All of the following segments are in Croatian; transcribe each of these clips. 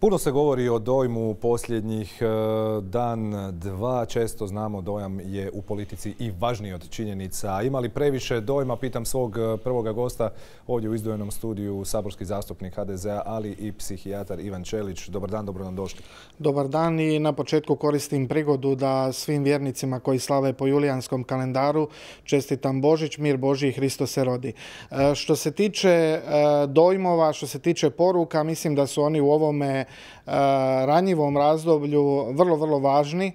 Puno se govori o dojmu posljednjih e, dan, dva. Često znamo dojam je u politici i važniji od činjenica. Imali previše dojma? Pitam svog e, prvoga gosta ovdje u izdvojenom studiju, saborski zastupnik HDZ-a, ali i psihijatar Ivan Čelić. Dobar dan, dobro nam došli. Dobar dan i na početku koristim prigodu da svim vjernicima koji slave po julijanskom kalendaru čestitam Božić, mir Boži i Hristo se rodi. E, što se tiče dojmova, što se tiče poruka, mislim da su oni u ovome ranjivom razdoblju vrlo, vrlo važni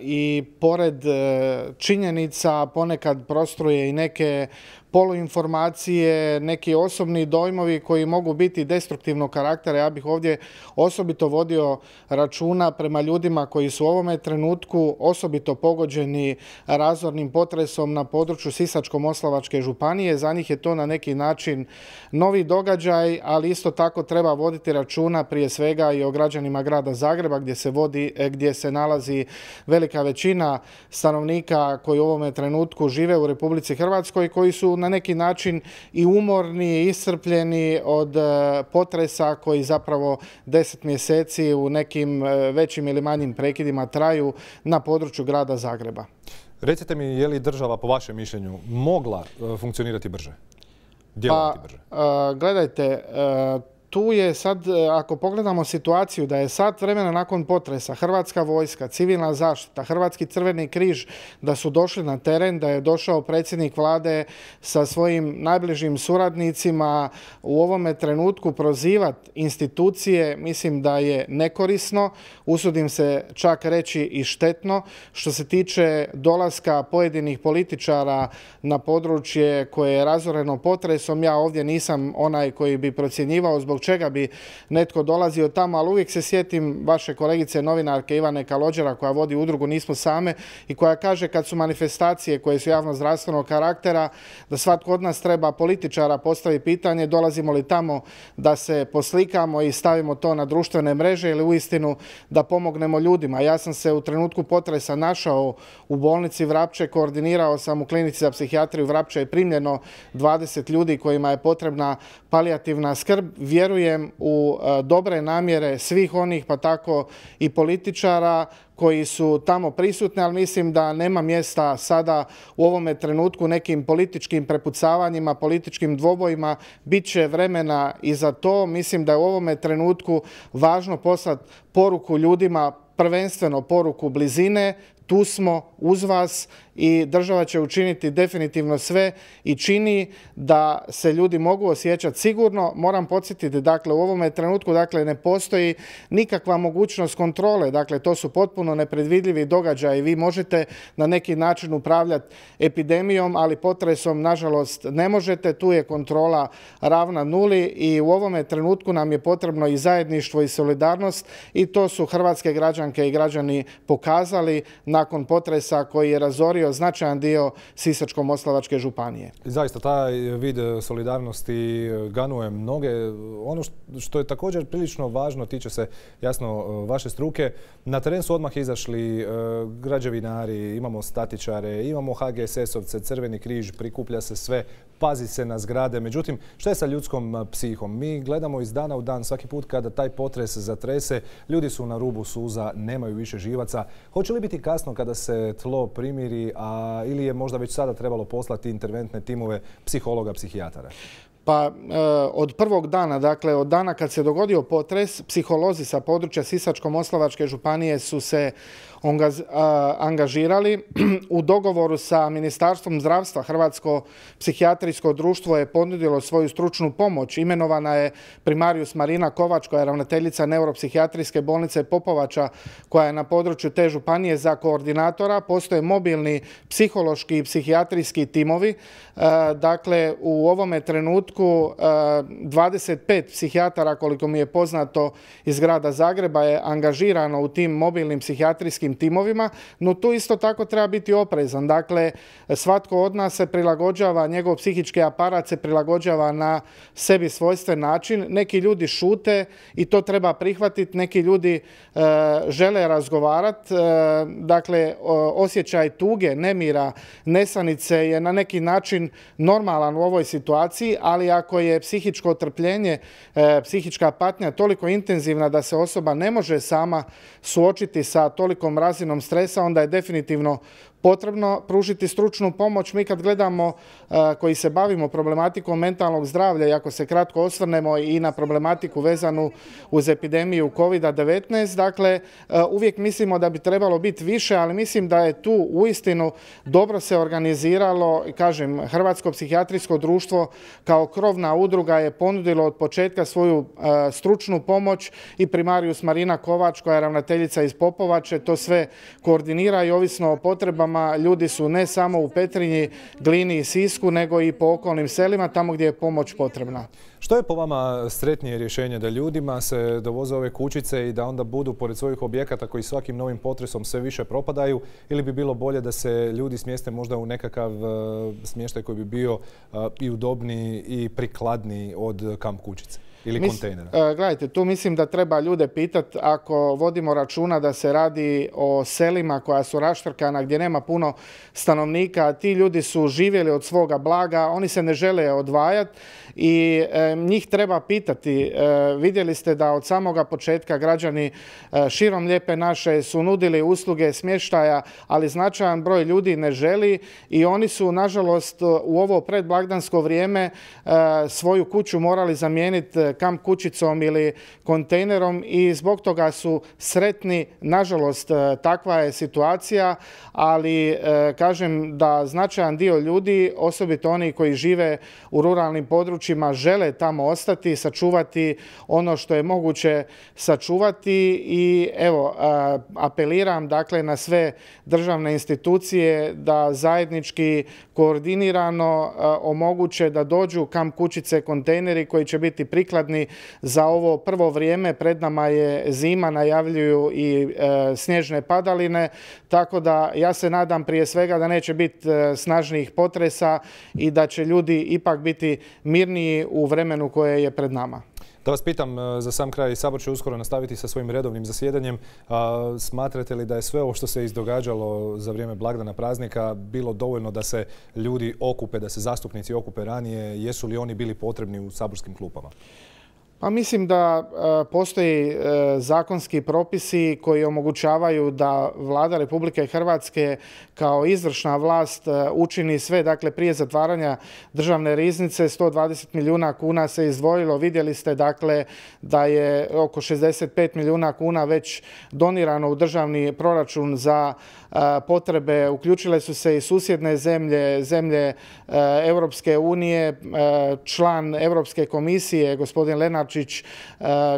i pored e, činjenica ponekad prostruje i neke poluinformacije, neki osobni dojmovi koji mogu biti destruktivnog karaktera. Ja bih ovdje osobito vodio računa prema ljudima koji su u ovome trenutku osobito pogođeni razornim potresom na području Sisačko-Moslavačke županije. Za njih je to na neki način novi događaj, ali isto tako treba voditi računa prije svega i o građanima grada Zagreba gdje se, vodi, e, gdje se nalazi nalazi velika većina stanovnika koji u ovome trenutku žive u Republici Hrvatskoj, koji su na neki način i umorni, i iscrpljeni od e, potresa koji zapravo deset mjeseci u nekim e, većim ili manjim prekidima traju na području grada Zagreba. Recite mi, je li država, po vašem mišljenju, mogla e, funkcionirati brže? pa, Gledajte, tu je sad, e, ako pogledamo situaciju da je sad vremena nakon potresa Hrvatska vojska, civilna zaštita, Hrvatski crveni križ, da su došli na teren, da je došao predsjednik vlade sa svojim najbližim suradnicima u ovome trenutku prozivati institucije, mislim da je nekorisno, usudim se čak reći i štetno. Što se tiče dolaska pojedinih političara na područje koje je razoreno potresom, ja ovdje nisam onaj koji bi procjenjivao zbog zbog čega bi netko dolazio tamo, ali uvijek se sjetim vaše kolegice novinarke Ivane Kalođera koja vodi udrugu Nismo same i koja kaže kad su manifestacije koje su javno zdravstvenog karaktera da svatko od nas treba političara postavi pitanje dolazimo li tamo da se poslikamo i stavimo to na društvene mreže ili uistinu da pomognemo ljudima. Ja sam se u trenutku potresa našao u bolnici Vrapče, koordinirao sam u klinici za psihijatriju Vrapče i primljeno 20 ljudi kojima je potrebna palijativna skrb vjerujem u e, dobre namjere svih onih, pa tako i političara koji su tamo prisutni, ali mislim da nema mjesta sada u ovome trenutku nekim političkim prepucavanjima, političkim dvobojima. će vremena i za to. Mislim da je u ovome trenutku važno poslati poruku ljudima prvenstveno poruku blizine, tu smo uz vas i država će učiniti definitivno sve i čini da se ljudi mogu osjećati sigurno. Moram podsjetiti, dakle, u ovome trenutku dakle, ne postoji nikakva mogućnost kontrole, dakle, to su potpuno nepredvidljivi događaji. Vi možete na neki način upravljati epidemijom, ali potresom, nažalost, ne možete. Tu je kontrola ravna nuli i u ovome trenutku nam je potrebno i zajedništvo i solidarnost i to su hrvatske građanke i građani pokazali na nakon potresa koji je razorio značajan dio Sisačko-Moslavačke županije. Zaista, taj vid e, solidarnosti e, ganuje mnoge. Ono što je također prilično važno, tiče se jasno e, vaše struke, na teren su odmah izašli građevinari, imamo statičare, imamo HGSS-ovce, Crveni križ, prikuplja se sve, pazi se na zgrade. Međutim, što je sa ljudskom psihom? Mi gledamo iz dana u dan, svaki put kada taj potres zatrese, ljudi su na rubu suza, nemaju više živaca. Hoće li biti kasno kada se tlo primiri, a ili je možda već sada trebalo poslati interventne timove psihologa, psihijatara? Pa e, od prvog dana, dakle od dana kad se dogodio potres, psiholozi sa područja Sisačko-Moslavačke županije su se angažirali. U dogovoru sa Ministarstvom zdravstva Hrvatsko psihijatrijsko društvo je ponudilo svoju stručnu pomoć. Imenovana je primarius Marina Kovač koja je ravnateljica neuropsihijatrijske bolnice Popovača koja je na području te županije za koordinatora. Postoje mobilni psihološki i psihijatrijski timovi. E, dakle, u ovome trenutku 25 e, psihijatara koliko mi je poznato iz grada Zagreba je angažirano u tim mobilnim psihijatrijskim timovima, no tu isto tako treba biti oprezan. Dakle, svatko od nas se prilagođava, njegov psihički aparat se prilagođava na sebi svojstven način. Neki ljudi šute i to treba prihvatiti, neki ljudi e, žele razgovarati. E, dakle, osjećaj tuge, nemira, nesanice je na neki način normalan u ovoj situaciji, ali ako je psihičko otrpljenje e, psihička patnja toliko intenzivna da se osoba ne može sama suočiti sa tolikom razinom stresa, onda je definitivno potrebno pružiti stručnu pomoć. Mi kad gledamo e, koji se bavimo problematikom mentalnog zdravlja i ako se kratko osvrnemo i na problematiku vezanu uz epidemiju COVID-19, dakle e, uvijek mislimo da bi trebalo biti više, ali mislim da je tu uistinu dobro se organiziralo, kažem, Hrvatsko psihijatrijsko društvo kao krovna udruga je ponudilo od početka svoju e, stručnu pomoć i primarijus Marina Kovač koja je ravnateljica iz Popovače, to sve koordinira i ovisno o potrebama Ljudi su ne samo u Petrinji, Glini i Sisku, nego i po okolnim selima, tamo gdje je pomoć potrebna. Što je po vama sretnije rješenje da ljudima se dovoze ove kućice i da onda budu pored svojih objekata koji svakim novim potresom sve više propadaju ili bi bilo bolje da se ljudi smjeste možda u nekakav e, smještaj koji bi bio e, i udobniji i prikladniji od kamp kućice? ili Mis, e, Gledajte, tu mislim da treba ljude pitati ako vodimo računa da se radi o selima koja su raštrkana gdje nema puno stanovnika, ti ljudi su živjeli od svoga blaga, oni se ne žele odvajati i e, njih treba pitati. E, vidjeli ste da od samoga početka građani e, širom lijepe naše su nudili usluge smještaja, ali značajan broj ljudi ne želi i oni su, nažalost, u ovo predblagdansko vrijeme svoju kuću morali zamijeniti kam kućicom ili kontejnerom i zbog toga su sretni. Nažalost, e, takva je situacija, ali e, kažem da značajan dio ljudi, osobito oni koji žive u ruralnim područjima, žele tamo ostati, sačuvati ono što je moguće sačuvati i evo, e, apeliram dakle na sve državne institucije da zajednički koordinirano omoguće da dođu kam kućice kontejneri koji će biti prikladni prikladni za ovo prvo vrijeme. Pred nama je zima, najavljuju i e, snježne padaline, tako da ja se nadam prije svega da neće biti e, snažnih snažnijih potresa i da će ljudi ipak biti mirniji u vremenu koje je pred nama. Da vas pitam, e, za sam kraj, Sabor će uskoro nastaviti sa svojim redovnim zasjedanjem. smatrate li da je sve ovo što se izdogađalo za vrijeme blagdana praznika bilo dovoljno da se ljudi okupe, da se zastupnici okupe ranije? Jesu li oni bili potrebni u saborskim klupama? Pa mislim da e, postoji e, zakonski propisi koji omogućavaju da vlada Republike Hrvatske kao izvršna vlast e, učini sve. Dakle, prije zatvaranja državne riznice 120 milijuna kuna se izdvojilo. Vidjeli ste dakle da je oko 65 milijuna kuna već donirano u državni proračun za potrebe. Uključile su se i susjedne zemlje, zemlje Europske unije, član Europske komisije, gospodin Lenart E,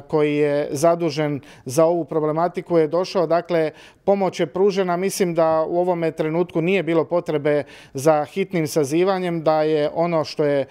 koji je zadužen za ovu problematiku je došao. Dakle, pomoć je pružena. Mislim da u ovome trenutku nije bilo potrebe za hitnim sazivanjem, da je ono što je e,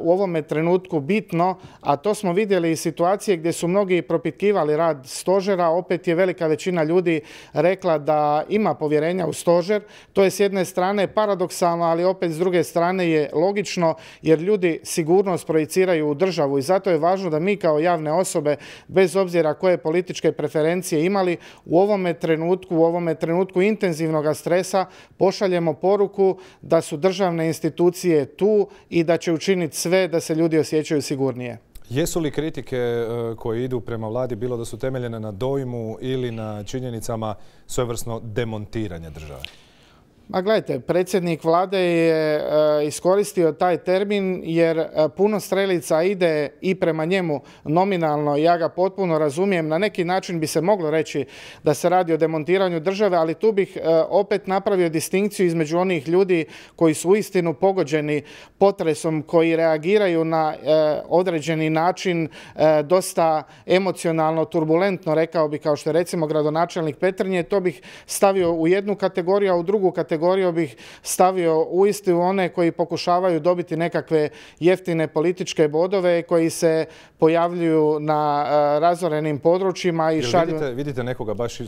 u ovome trenutku bitno, a to smo vidjeli i situacije gdje su mnogi propitkivali rad stožera. Opet je velika većina ljudi rekla da ima povjerenja u stožer. To je s jedne strane paradoksalno, ali opet s druge strane je logično jer ljudi sigurnost projiciraju u državu i zato je važno da mi kao javne osobe, bez obzira koje političke preferencije imali, u ovome trenutku, u ovome trenutku intenzivnog stresa pošaljemo poruku da su državne institucije tu i da će učiniti sve da se ljudi osjećaju sigurnije. Jesu li kritike e, koje idu prema vladi bilo da su temeljene na dojmu ili na činjenicama svojevrsno demontiranje države? Ma gledajte, predsjednik vlade je e, iskoristio taj termin jer e, puno strelica ide i prema njemu nominalno, ja ga potpuno razumijem, na neki način bi se moglo reći da se radi o demontiranju države, ali tu bih e, opet napravio distinkciju između onih ljudi koji su uistinu pogođeni potresom, koji reagiraju na određeni način dosta emocionalno, turbulentno, rekao bi kao što je recimo gradonačelnik Petrnje, to bih stavio u jednu kategoriju, a u drugu kategoriju kategoriju bih stavio u u one koji pokušavaju dobiti nekakve jeftine političke bodove koji se pojavljuju na e, razorenim područjima i Vidite, nekoga baš, e,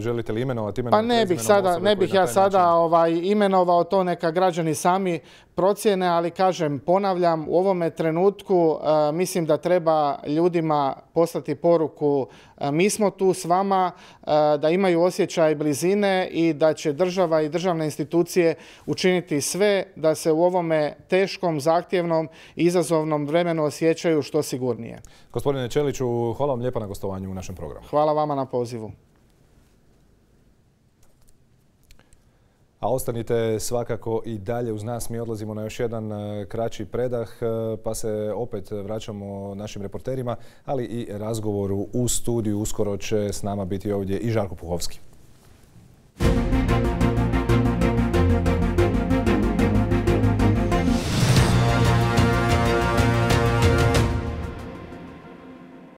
želite li imenovati? pa ne bih, sada, ne bih ja sada ovaj, imenovao to, neka građani sami procjene, ali kažem, ponavljam, u ovome trenutku e, mislim da treba ljudima poslati poruku e, mi smo tu s vama, e, da imaju osjećaj blizine i da će država i državne institucije učiniti sve da se u ovome teškom, zahtjevnom i izazovnom vremenu osjećaju što sigurnije. Gospodine Čeliću, hvala vam lijepa na gostovanju u našem programu. Hvala vama na pozivu. A ostanite svakako i dalje uz nas. Mi odlazimo na još jedan e, kraći predah e, pa se opet vraćamo našim reporterima, ali i razgovoru u studiju. Uskoro će s nama biti ovdje i Žarko Puhovski.